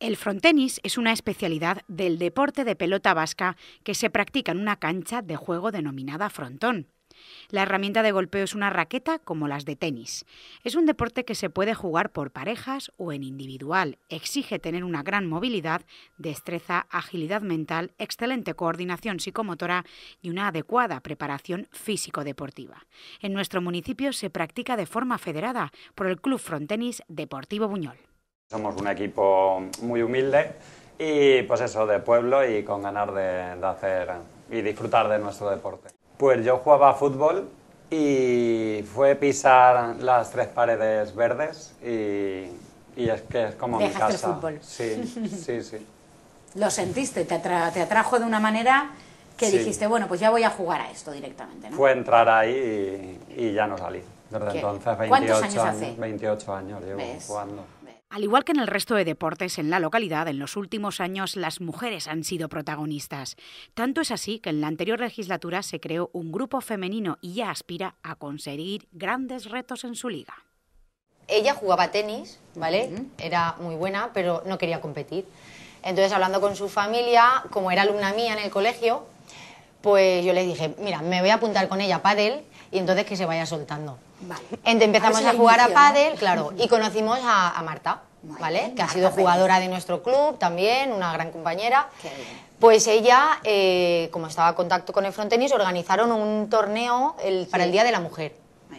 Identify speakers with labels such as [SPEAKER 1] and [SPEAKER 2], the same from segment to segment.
[SPEAKER 1] El frontenis es una especialidad del deporte de pelota vasca que se practica en una cancha de juego denominada frontón. La herramienta de golpeo es una raqueta como las de tenis. Es un deporte que se puede jugar por parejas o en individual. Exige tener una gran movilidad, destreza, agilidad mental, excelente coordinación psicomotora y una adecuada preparación físico-deportiva. En nuestro municipio se practica de forma federada por el Club Frontenis Deportivo Buñol.
[SPEAKER 2] Somos un equipo muy humilde y pues eso, de pueblo y con ganar de, hacer y disfrutar de nuestro deporte. Pues yo jugaba fútbol y fue pisar las tres paredes verdes y, y es que es como mi casa. El fútbol. Sí, sí, sí.
[SPEAKER 1] Lo sentiste, te, te atrajo de una manera que dijiste, bueno, pues ya voy a jugar a esto directamente. Fue
[SPEAKER 2] entrar ahí y, ya no salí. Desde entonces, 28 años, hace? 28 años llevo jugando.
[SPEAKER 1] Al igual que en el resto de deportes en la localidad, en los últimos años las mujeres han sido protagonistas. Tanto es así que en la anterior legislatura se creó un grupo femenino y ya aspira a conseguir grandes retos en su liga.
[SPEAKER 3] Ella jugaba tenis, ¿vale? Era muy buena, pero no quería competir. Entonces, hablando con su familia, como era alumna mía en el colegio, pues yo le dije, mira, me voy a apuntar con ella a pádel y entonces que se vaya soltando. Entonces empezamos a, jugar a pádel, claro, y conocimos a, Marta, ¿vale? que ha sido jugadora de nuestro club también, una gran compañera. Pues ella, eh, como estaba en contacto con el frontenis, organizaron un torneo el, para el Día de la Mujer.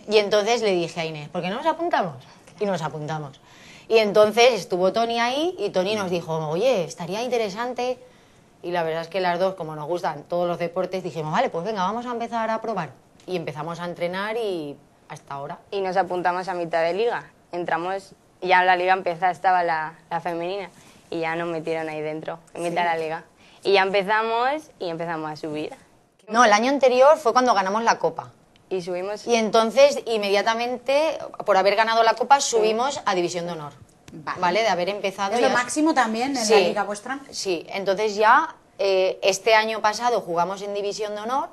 [SPEAKER 3] Y entonces le dije a Inés, ¿por qué no nos apuntamos? Y nos apuntamos. Y entonces estuvo Tony ahí y Tony nos dijo, oye, estaría interesante. Y la verdad es que las dos, como nos gustan todos los deportes, dijimos, vale, pues venga, vamos a empezar a probar y empezamos a entrenar y hasta ahora. Y nos apuntamos a mitad de liga. Entramos, ya la liga empezaba, estaba la, femenina y ya nos metieron ahí dentro, en mitad de la liga. Y ya empezamos y empezamos a subir. No, el año anterior fue cuando ganamos la copa. Y subimos. Y entonces, inmediatamente, por haber ganado la copa, subimos a División de Honor. Vale. De haber empezado. Es lo máximo
[SPEAKER 1] también en la liga vuestra.
[SPEAKER 3] Sí, entonces ya eh, este año pasado jugamos en División de Honor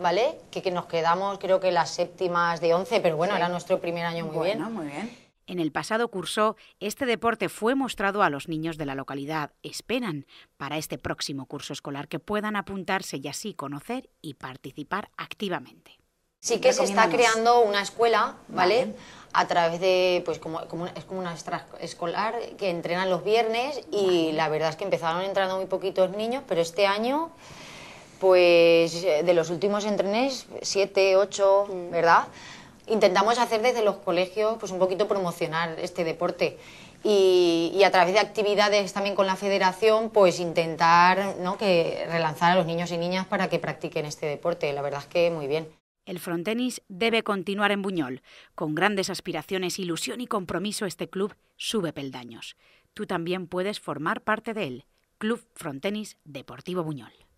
[SPEAKER 3] ¿vale? Que, nos quedamos creo que las séptimas de 11, pero bueno, era nuestro primer año muy bueno, bien.
[SPEAKER 1] Muy bien. En el pasado curso, este deporte fue mostrado a los niños de la localidad. Esperan para este próximo curso escolar que puedan apuntarse y así conocer y participar activamente. Sí que se está creando
[SPEAKER 3] una escuela, ¿vale? A través de, pues como, es como una extraescolar... que entrenan los viernes y la verdad es que empezaron entrando muy poquitos niños, pero este año pues eh, de los últimos entrenes, siete, ocho, mm. ¿verdad? Intentamos hacer desde los colegios, pues un poquito promocionar este deporte. Y, a través de actividades también con la federación, pues intentar ¿no? que relanzar
[SPEAKER 1] a los niños y niñas para que practiquen este deporte. La verdad es que muy bien. El frontenis debe continuar en Buñol. Con grandes aspiraciones, ilusión y compromiso, este club sube peldaños. Tú también puedes formar parte de él. Club Frontenis Deportivo Buñol.